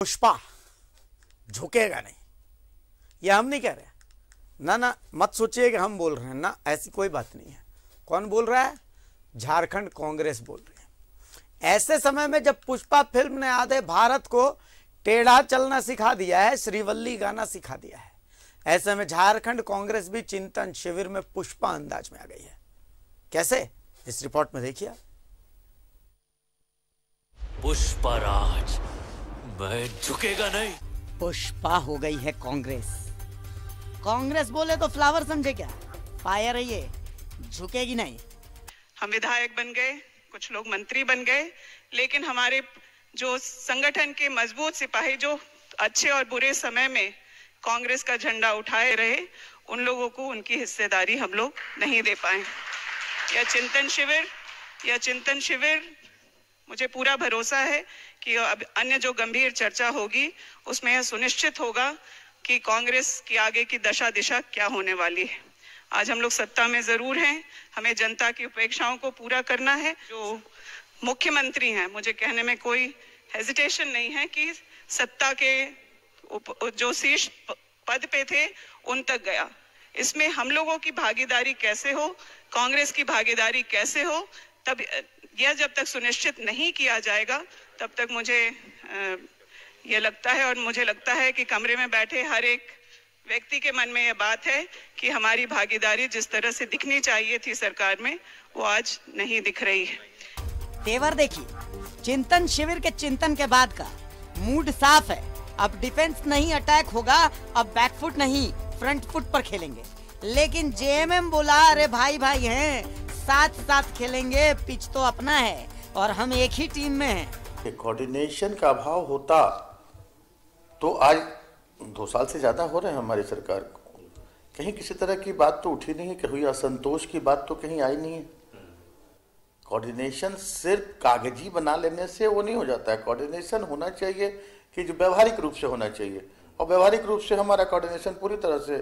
पुष्पा झुकेगा नहीं ये हम नहीं कह रहे ना ना मत सोचिए कि हम बोल रहे हैं ना ऐसी कोई बात नहीं है कौन बोल रहा है झारखंड कांग्रेस बोल रही है ऐसे समय में जब पुष्पा फिल्म ने आधे भारत को टेढ़ा चलना सिखा दिया है श्रीवल्ली गाना सिखा दिया है ऐसे में झारखंड कांग्रेस भी चिंतन शिविर में पुष्पा अंदाज में आ गई है कैसे इस रिपोर्ट में देखिए राज मैं झुकेगा नहीं पुष्पा हो गई है कांग्रेस कांग्रेस बोले तो फ्लावर समझे क्या पाया रही है झुकेगी नहीं हम विधायक बन गए कुछ लोग मंत्री बन गए लेकिन हमारे जो संगठन के मजबूत सिपाही जो अच्छे और बुरे समय में कांग्रेस का झंडा उठाए रहे उन लोगों को उनकी हिस्सेदारी हम लोग नहीं दे पाए या चिंतन शिविर या चिंतन शिविर मुझे पूरा भरोसा है कि अब अन्य जो गंभीर चर्चा होगी उसमें यह सुनिश्चित होगा कि कांग्रेस की आगे की दशा दिशा क्या होने वाली है आज हम लोग सत्ता में जरूर हैं हमें जनता की अपेक्षाओं को पूरा करना है जो मुख्यमंत्री हैं मुझे कहने में कोई हेजिटेशन नहीं है कि सत्ता के उप, जो शीर्ष पद पे थे उन तक गया इसमें हम लोगों की भागीदारी कैसे हो कांग्रेस की भागीदारी कैसे हो तब यह जब तक सुनिश्चित नहीं किया जाएगा तब तक मुझे ये लगता है और मुझे लगता है कि कमरे में बैठे हर एक व्यक्ति के मन में यह बात है कि हमारी भागीदारी जिस तरह से दिखनी चाहिए थी सरकार में वो आज नहीं दिख रही है तेवर देखिए चिंतन शिविर के चिंतन के बाद का मूड साफ है अब डिफेंस नहीं अटैक होगा अब बैकफुट नहीं फ्रंट फुट पर खेलेंगे लेकिन जेएमएम बोला अरे भाई भाई हैं साथ साथ खेलेंगे पिच तो अपना है और हम एक ही टीम में हैं पे कोऑर्डिनेशन का अभाव होता तो आज दो साल से ज़्यादा हो रहे हैं हमारी सरकार को कहीं किसी तरह की बात तो उठी नहीं है हुई असंतोष की बात तो कहीं आई नहीं है कोऑर्डिनेशन सिर्फ कागजी बना लेने से वो नहीं हो जाता है कोऑर्डिनेशन होना चाहिए कि जो व्यवहारिक रूप से होना चाहिए और व्यवहारिक रूप से हमारा कोऑर्डिनेशन पूरी तरह से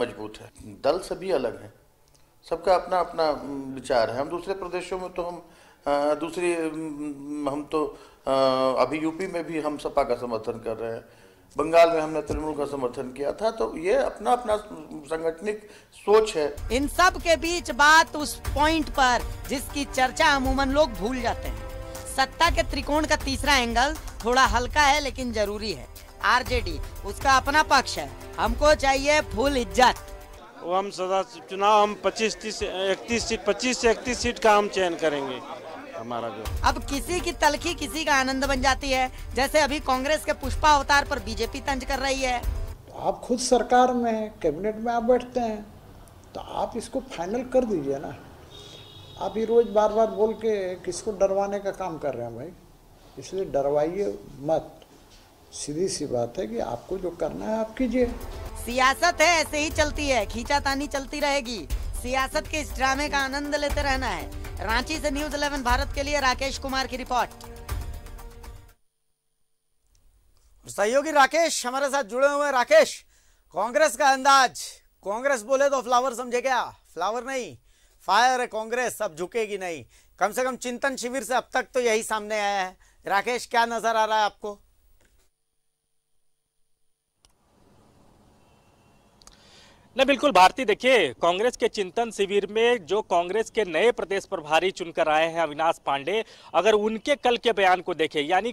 मजबूत है दल सभी अलग हैं सबका अपना अपना विचार है हम दूसरे प्रदेशों में तो हम दूसरी हम तो अभी यूपी में भी हम सपा का समर्थन कर रहे हैं बंगाल में हमने तृणमूल का समर्थन किया था तो ये अपना अपना संगठनिक सोच है इन सब के बीच बात उस पॉइंट पर जिसकी चर्चा अमूमन लोग भूल जाते हैं सत्ता के त्रिकोण का तीसरा एंगल थोड़ा हल्का है लेकिन जरूरी है आरजेडी उसका अपना पक्ष है हमको चाहिए फुल इज्जत वो हम सदा चुनाव हम 25 तीस इकतीस सीट पच्चीस से इकतीस सीट का हम चयन करेंगे हमारा जो अब किसी की तलखी किसी का आनंद बन जाती है जैसे अभी कांग्रेस के पुष्पा अवतार पर बीजेपी तंज कर रही है आप खुद सरकार में हैं कैबिनेट में आप बैठते हैं तो आप इसको फाइनल कर दीजिए ना आप ये रोज़ बार बार बोल के किसको डरवाने का काम कर रहे हैं भाई इसलिए डरवाइए मत सीधी सी बात है कि आपको जो करना है आप कीजिए सियासत है ऐसे ही चलती है खींचा तानी चलती रहेगी सियासत के इस ड्रामे का आनंद लेते रहना है रांची से न्यूज 11 भारत के लिए राकेश कुमार की रिपोर्ट सहयोगी राकेश हमारे साथ जुड़े हुए राकेश कांग्रेस का अंदाज कांग्रेस बोले तो फ्लावर समझे क्या फ्लावर नहीं फायर है कांग्रेस अब झुकेगी नहीं कम से कम चिंतन शिविर से अब तक तो यही सामने आया है राकेश क्या नजर आ रहा है आपको ना बिल्कुल भारती देखिए कांग्रेस के चिंतन शिविर में जो कांग्रेस के नए प्रदेश प्रभारी चुनकर आए हैं अविनाश पांडे अगर उनके कल के बयान को देखें यानी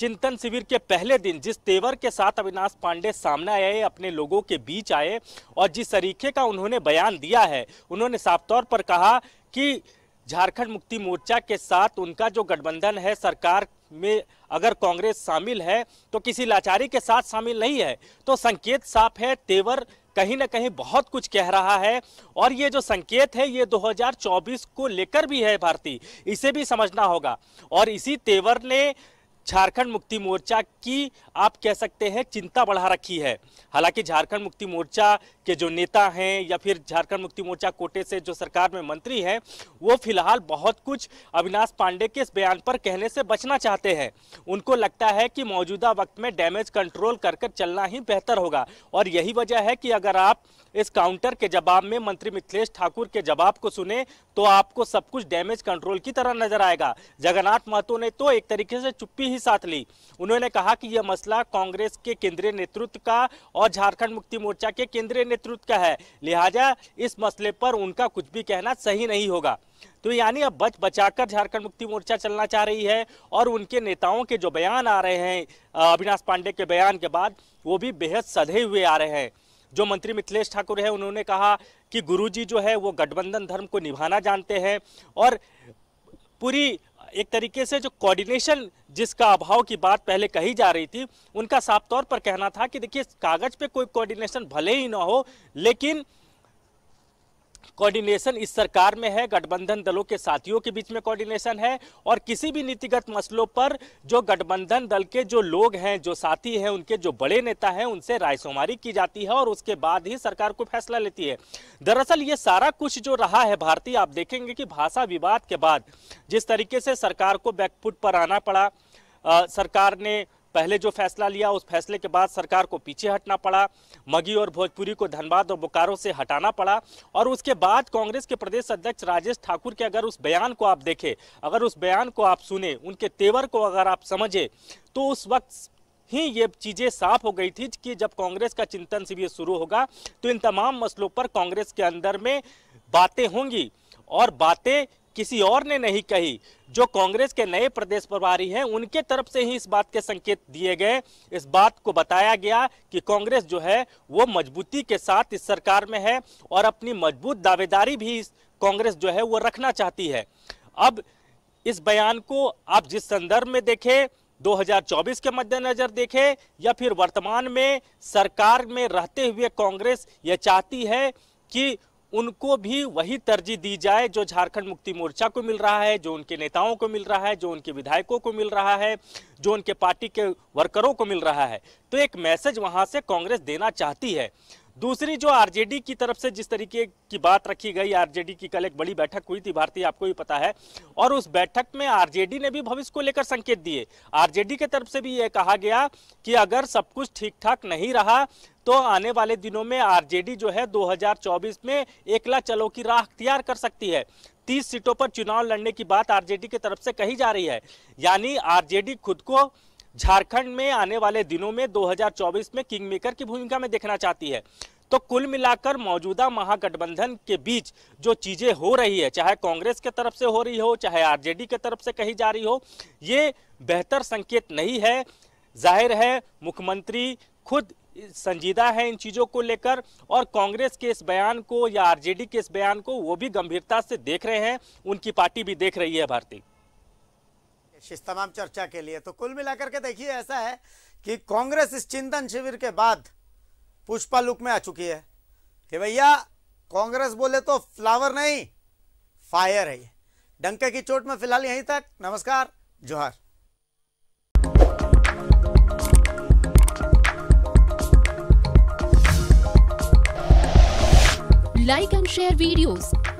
चिंतन शिविर के पहले दिन जिस तेवर के साथ अविनाश पांडे सामने आए अपने लोगों के बीच आए और जिस तरीके का उन्होंने बयान दिया है उन्होंने साफ तौर पर कहा कि झारखंड मुक्ति मोर्चा के साथ उनका जो गठबंधन है सरकार में अगर कांग्रेस शामिल है तो किसी लाचारी के साथ शामिल नहीं है तो संकेत साफ है तेवर कहीं ना कहीं बहुत कुछ कह रहा है और ये जो संकेत है ये 2024 को लेकर भी है भारती इसे भी समझना होगा और इसी तेवर ने झारखंड मुक्ति मोर्चा की आप कह सकते हैं चिंता बढ़ा रखी है हालांकि झारखंड मुक्ति मोर्चा के जो नेता हैं या फिर झारखंड मुक्ति मोर्चा कोटे से जो सरकार में मंत्री हैं वो फिलहाल बहुत कुछ अविनाश पांडे के इस बयान पर कहने से बचना चाहते हैं उनको लगता है कि मौजूदा वक्त में डैमेज कंट्रोल कर कर चलना ही बेहतर होगा और यही वजह है कि अगर आप इस काउंटर के जवाब में मंत्री मिथिलेश ठाकुर के जवाब को सुने तो आपको सब कुछ डैमेज कंट्रोल की तरह नजर आएगा जगन्नाथ महतो ने तो एक तरीके से चुप्पी ही साथ ली उन्होंने कहा कि यह मसला कांग्रेस के केंद्रीय नेतृत्व का और झारखंड मुक्ति मोर्चा के केंद्रीय नेतृत्व का है लिहाजा इस मसले पर उनका कुछ भी कहना सही नहीं होगा तो यानी अब बच बचाकर झारखंड मुक्ति मोर्चा चलना चाह रही है और उनके नेताओं के जो बयान आ रहे हैं अविनाश पांडे के बयान के बाद वो भी बेहद सधे हुए आ रहे हैं जो मंत्री मिथिलेश ठाकुर है उन्होंने कहा कि गुरुजी जो है वो गठबंधन धर्म को निभाना जानते हैं और पूरी एक तरीके से जो कोऑर्डिनेशन जिसका अभाव की बात पहले कही जा रही थी उनका साफ तौर पर कहना था कि देखिए कागज पे कोई कोऑर्डिनेशन भले ही ना हो लेकिन कोऑर्डिनेशन इस सरकार में है गठबंधन दलों के साथियों के बीच में कोऑर्डिनेशन है और किसी भी नीतिगत मसलों पर जो गठबंधन दल के जो लोग हैं जो साथी हैं उनके जो बड़े नेता हैं उनसे रायशुमारी की जाती है और उसके बाद ही सरकार को फैसला लेती है दरअसल ये सारा कुछ जो रहा है भारतीय आप देखेंगे कि भाषा विवाद के बाद जिस तरीके से सरकार को बैकफुट पर आना पड़ा आ, सरकार ने पहले जो फैसला लिया उस फैसले के बाद सरकार को पीछे हटना पड़ा मगी और भोजपुरी को धनबाद और बोकारो से हटाना पड़ा और उसके बाद कांग्रेस के प्रदेश अध्यक्ष राजेश ठाकुर के अगर उस बयान को आप देखें अगर उस बयान को आप सुने उनके तेवर को अगर आप समझें तो उस वक्त ही ये चीज़ें साफ हो गई थी कि जब कांग्रेस का चिंतन शिविर शुरू होगा तो इन तमाम मसलों पर कांग्रेस के अंदर में बातें होंगी और बातें किसी और ने नहीं कही जो कांग्रेस के नए प्रदेश प्रभारी हैं उनके तरफ से ही इस बात के संकेत दिए गए इस बात को बताया गया कि कांग्रेस जो है वो मजबूती के साथ इस सरकार में है और अपनी मजबूत दावेदारी भी कांग्रेस जो है वो रखना चाहती है अब इस बयान को आप जिस संदर्भ में देखें 2024 के मद्देनजर देखें या फिर वर्तमान में सरकार में रहते हुए कांग्रेस ये चाहती है कि उनको भी वही तरजीह दी जाए जो झारखंड मुक्ति मोर्चा को मिल रहा है जो उनके नेताओं को मिल रहा है जो उनके विधायकों को मिल रहा है जो उनके पार्टी के वर्करों को मिल रहा है तो एक मैसेज वहां से कांग्रेस देना चाहती है दूसरी जो आरजेडी की तरफ से जिस तरीके की बात रखी गई आरजेडी की कल एक बड़ी बैठक हुई थी भारतीय आपको भी पता है और उस बैठक में आरजेडी ने भी भविष्य को लेकर संकेत दिए आरजेडी के तरफ से भी यह कहा गया कि अगर सब कुछ ठीक ठाक नहीं रहा तो आने वाले दिनों में आरजेडी जो है 2024 में एकला चलो की राह अख्तियार कर सकती है तीस सीटों पर चुनाव लड़ने की बात आरजेडी की तरफ से कही जा रही है यानी आरजेडी खुद को झारखंड में आने वाले दिनों में 2024 में किंग मेकर की भूमिका में देखना चाहती है तो कुल मिलाकर मौजूदा महागठबंधन के बीच जो चीजें हो रही है चाहे कांग्रेस के तरफ से हो रही हो चाहे आरजेडी के तरफ से कही जा रही हो ये बेहतर संकेत नहीं है जाहिर है मुख्यमंत्री खुद संजीदा है इन चीज़ों को लेकर और कांग्रेस के इस बयान को या आरजेडी के इस बयान को वो भी गंभीरता से देख रहे हैं उनकी पार्टी भी देख रही है भारतीय इस तमाम चर्चा के लिए तो कुल मिलाकर के देखिए ऐसा है कि कांग्रेस इस चिंतन शिविर के बाद पुष्पा लुक में आ चुकी है कि भैया कांग्रेस बोले तो फ्लावर नहीं फायर है ये डंके की चोट में फिलहाल यहीं तक नमस्कार जोहर लाइक एंड शेयर वीडियोस